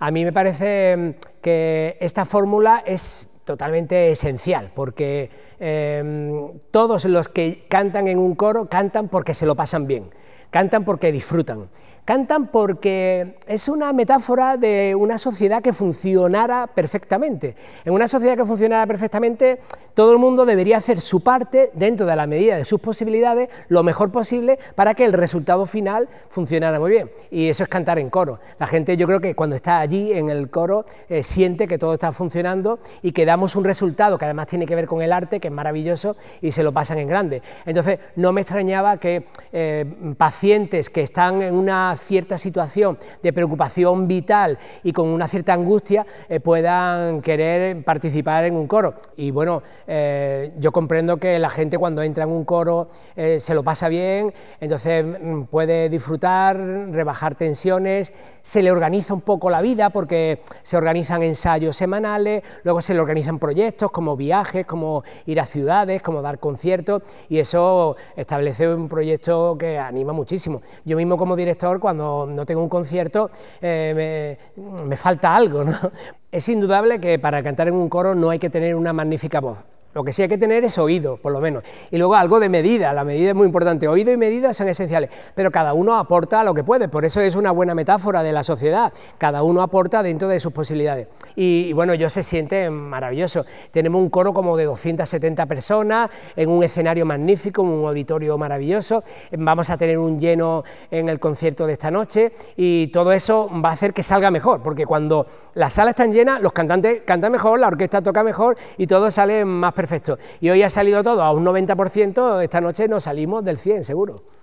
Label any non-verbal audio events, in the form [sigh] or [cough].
A mí me parece mm, que esta fórmula es totalmente esencial, porque em, todos los que cantan en un coro cantan porque se lo pasan bien, cantan porque disfrutan. Cantan porque es una metáfora de una sociedad que funcionara perfectamente. En una sociedad que funcionara perfectamente, todo el mundo debería hacer su parte dentro de la medida de sus posibilidades, lo mejor posible, para que el resultado final funcionara muy bien. Y eso es cantar en coro. La gente yo creo que cuando está allí en el coro eh, siente que todo está funcionando y que damos un resultado que además tiene que ver con el arte, que es maravilloso, y se lo pasan en grande. Entonces, no me extrañaba que eh, pacientes que están en una cierta situación de preocupación vital y con una cierta angustia eh, puedan querer participar en un coro. Y bueno, eh, yo comprendo que la gente cuando entra en un coro eh, se lo pasa bien, entonces mm, puede disfrutar, rebajar tensiones, se le organiza un poco la vida porque se organizan ensayos semanales, luego se le organizan proyectos como viajes, como ir a ciudades, como dar conciertos y eso establece un proyecto que anima muchísimo. Yo mismo como director cuando no tengo un concierto eh, me, falta algo. [laughs] Es indudable que para cantar en un coro no hay que tener una magnífica voz. Lo que sí hay que tener es oído, por lo menos. Y luego algo de medida, la medida es muy importante. Oído y medida son esenciales, pero cada uno aporta lo que puede. Por eso es una buena metáfora de la sociedad. Cada uno aporta dentro de sus posibilidades. Y, bueno, yo se siente maravilloso. Tenemos un coro como de 270 personas, en un escenario magnífico, un auditorio maravilloso. Vamos a tener un lleno en el concierto de esta noche y todo eso va a hacer que salga mejor, porque cuando las sala están llenas... los cantantes cantan mejor, la orquesta toca mejor y todo sale más perfecto. Y hoy ha salido todo a un 90%, esta noche nos salimos del 100, seguro.